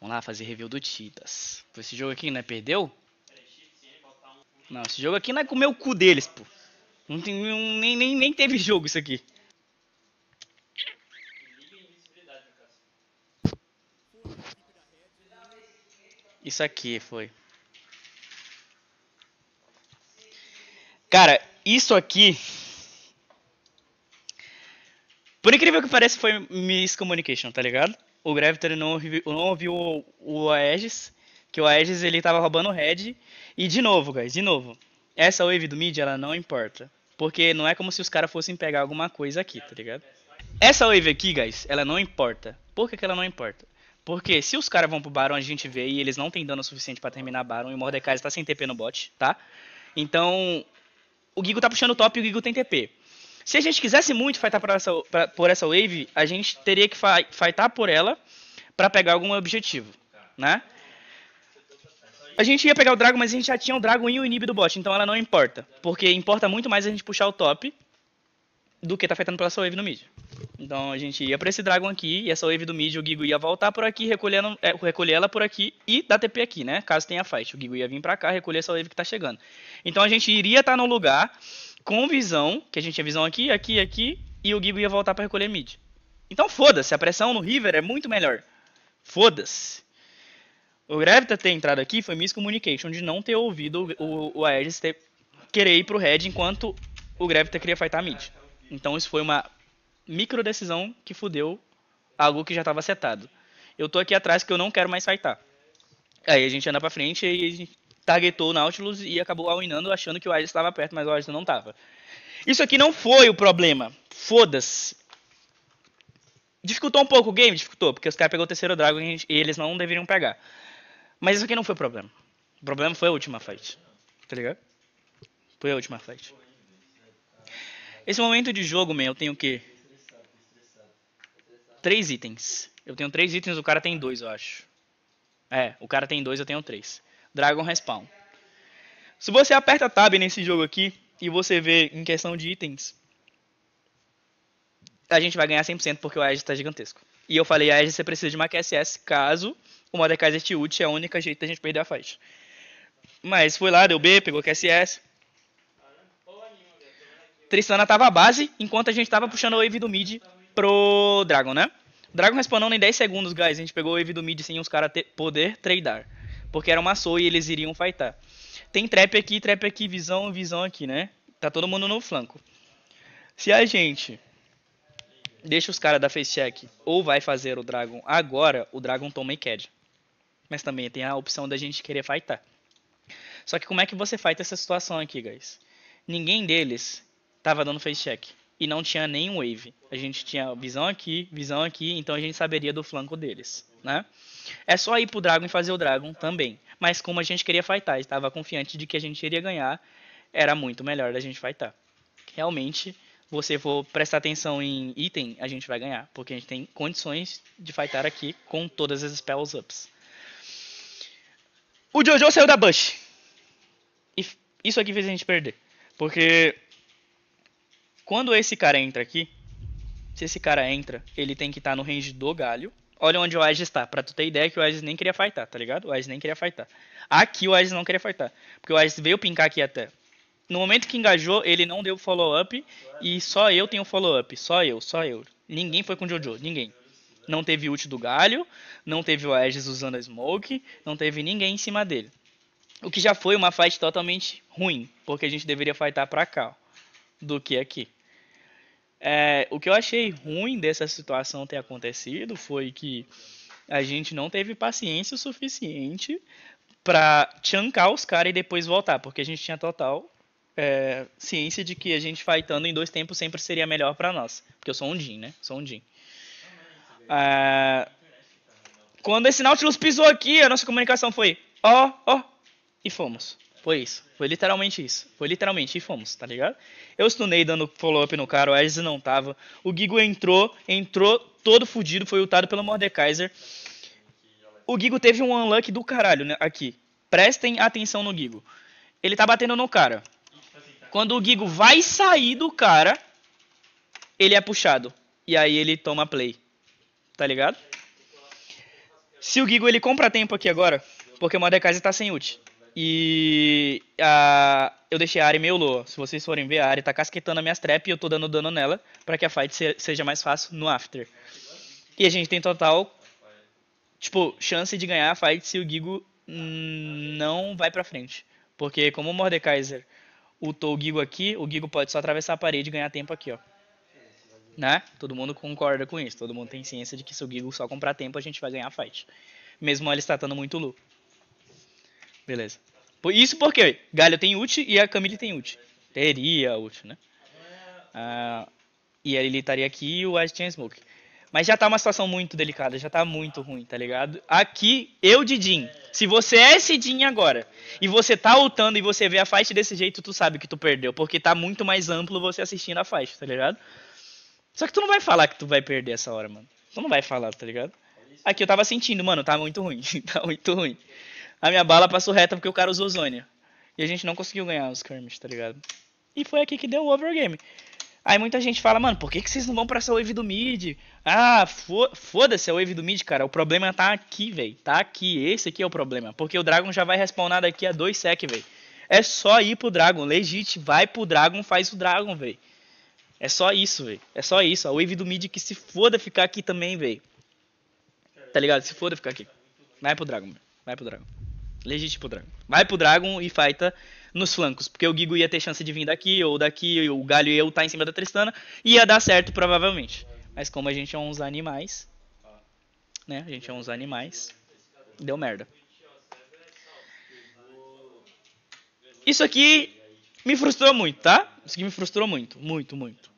Vamos lá fazer review do Titas. Esse jogo aqui, é Perdeu? Não, esse jogo aqui não é comer o cu deles, pô. Não tem, não, nem, nem, nem teve jogo isso aqui. Isso aqui foi. Cara, isso aqui. Por incrível que pareça, foi Miscommunication, tá ligado? o Graviter não ouviu, não ouviu o, o Aegis, que o Aegis ele tava roubando o Red. E de novo, guys, de novo. Essa wave do mid, ela não importa. Porque não é como se os caras fossem pegar alguma coisa aqui, tá ligado? Essa wave aqui, guys, ela não importa. Por que, que ela não importa? Porque se os caras vão pro Baron, a gente vê e eles não têm dano suficiente para terminar Baron. E o Mordekaiser tá sem TP no bot, tá? Então, o Gigo tá puxando o top e o Gigo tem TP. Se a gente quisesse muito fightar por essa, pra, por essa wave, a gente teria que fightar por ela para pegar algum objetivo, né? A gente ia pegar o Dragon, mas a gente já tinha o Dragon e o Inib do bot, então ela não importa. Porque importa muito mais a gente puxar o top do que tá afetando pela essa wave no mid. Então a gente ia pra esse Dragon aqui, e essa wave do mid, o Gigo ia voltar por aqui, recolhendo, é, recolher ela por aqui e dar TP aqui, né? Caso tenha fight. O Gigo ia vir pra cá, recolher essa wave que tá chegando. Então a gente iria estar tá no lugar com visão, que a gente tinha visão aqui, aqui, aqui, e o Gibo ia voltar para recolher mid. Então foda-se, a pressão no River é muito melhor. Foda-se. O Gravita ter entrado aqui foi miscommunication de não ter ouvido o, o, o Aegis ter, querer ir pro Red enquanto o Gravita queria fightar mid. Então isso foi uma micro decisão que fudeu algo que já estava setado. Eu tô aqui atrás que eu não quero mais fightar. Aí a gente anda pra frente e a gente targetou o Nautilus e acabou alunando achando que o Ares estava perto, mas o Ares não estava. Isso aqui não foi o problema. Foda-se. Dificultou um pouco o game? Dificultou, porque os caras pegou o terceiro Dragon e eles não deveriam pegar. Mas isso aqui não foi o problema. O problema foi a última fight. Tá ligado? Foi a última fight. Esse momento de jogo, meu, eu tenho o quê? Três itens. Eu tenho três itens, o cara tem dois, eu acho. É, o cara tem dois, eu tenho três. Dragon Respawn. Se você aperta Tab nesse jogo aqui e você vê em questão de itens, a gente vai ganhar 100% porque o Aegis está gigantesco. E eu falei, Aegis você precisa de uma QSS caso o Mordekaiser te ult, é a única jeito da gente perder a faixa. Mas foi lá, deu B, pegou QSS. Tristana tava base, enquanto a gente tava puxando o wave do mid pro Dragon, né? Dragon respondeu em 10 segundos, guys. A gente pegou o wave do mid sem os caras poder tradar. Porque era uma soul e eles iriam fightar. Tem trap aqui, trap aqui, visão, visão aqui, né? Tá todo mundo no flanco. Se a gente deixa os caras da face check ou vai fazer o Dragon agora, o Dragon toma e cad. Mas também tem a opção da gente querer fightar. Só que como é que você fighta essa situação aqui, guys? Ninguém deles tava dando face check e não tinha nenhum wave. A gente tinha visão aqui, visão aqui, então a gente saberia do flanco deles né? É só ir pro Dragon e fazer o Dragon também. Mas como a gente queria fightar e estava confiante de que a gente iria ganhar, era muito melhor a gente fightar. Realmente, você for prestar atenção em item, a gente vai ganhar. Porque a gente tem condições de fightar aqui com todas as spells ups. O Jojo saiu da Bush. E isso aqui fez a gente perder. Porque quando esse cara entra aqui, se esse cara entra, ele tem que estar tá no range do galho. Olha onde o Aegis está. Pra tu ter ideia que o Aegis nem queria fightar, tá ligado? O Aegis nem queria fightar. Aqui o Aegis não queria fightar. Porque o Aegis veio pincar aqui até. No momento que engajou, ele não deu follow-up. E só eu tenho follow-up. Só eu, só eu. Ninguém foi com o Jojo, ninguém. Não teve ult do galho, não teve o Aegis usando a smoke, não teve ninguém em cima dele. O que já foi uma fight totalmente ruim, porque a gente deveria fightar pra cá, ó, do que aqui. É, o que eu achei ruim dessa situação ter acontecido foi que a gente não teve paciência o suficiente para chancar os caras e depois voltar, porque a gente tinha total é, ciência de que a gente fightando em dois tempos sempre seria melhor para nós. Porque eu sou um Jin, né? Sou um Jin. É, quando esse Nautilus pisou aqui, a nossa comunicação foi ó, oh, ó, oh, e fomos. Foi isso. Foi literalmente isso. Foi literalmente. E fomos, tá ligado? Eu stunei dando follow-up no cara, o Ares não tava. O Gigo entrou, entrou todo fudido, foi ultado pelo Mordekaiser. O Gigo teve um unluck do caralho né, aqui. Prestem atenção no Gigo. Ele tá batendo no cara. Quando o Gigo vai sair do cara, ele é puxado. E aí ele toma play. Tá ligado? Se o Gigo ele compra tempo aqui agora, porque o Mordekaiser tá sem ult. E eu deixei a área meio low. Se vocês forem ver, a área tá casquetando as minhas trap e eu tô dando dano nela para que a fight se, seja mais fácil no after. E a gente tem total, tipo, chance de ganhar a fight se o Gigo não vai pra frente. Porque como o Mordekaiser ultou o Gigo aqui, o Gigo pode só atravessar a parede e ganhar tempo aqui, ó. Né? Todo mundo concorda com isso. Todo mundo tem ciência de que se o Gigo só comprar tempo, a gente vai ganhar a fight. Mesmo ele estatando muito low. Beleza. Isso porque Galho tem ult e a Camille tem ult. Teria ult, né? Ah, e ele estaria aqui e o Ash tinha smoke. Mas já tá uma situação muito delicada, já tá muito ruim, tá ligado? Aqui, eu de Jin. Se você é esse Jin agora, e você tá ultando e você vê a fight desse jeito, tu sabe que tu perdeu. Porque tá muito mais amplo você assistindo a fight, tá ligado? Só que tu não vai falar que tu vai perder essa hora, mano. Tu não vai falar, tá ligado? Aqui eu tava sentindo, mano, tá muito ruim. tá muito ruim a minha bala passou reta porque o cara usou zônia. E a gente não conseguiu ganhar os Kermit, tá ligado? E foi aqui que deu o overgame. Aí muita gente fala, mano, por que, que vocês não vão pra essa wave do mid? Ah, foda-se a wave do mid, cara. O problema tá aqui, velho. Tá aqui. Esse aqui é o problema. Porque o Dragon já vai respawnar daqui a dois sec, velho. É só ir pro Dragon. Legit, vai pro Dragon, faz o Dragon, velho. É só isso, velho. É só isso. A wave do mid que se foda ficar aqui também, velho. Tá ligado? Se foda ficar aqui. Vai pro Dragon, véio. Vai pro Dragon. Legit pro Dragon. Vai pro Dragon e fighta nos flancos, porque o Gigo ia ter chance de vir daqui ou daqui, o Galho ia estar tá em cima da Tristana, ia dar certo provavelmente. Mas como a gente é uns animais, né? A gente é uns animais, deu merda. Isso aqui me frustrou muito, tá? Isso aqui me frustrou muito, muito, muito.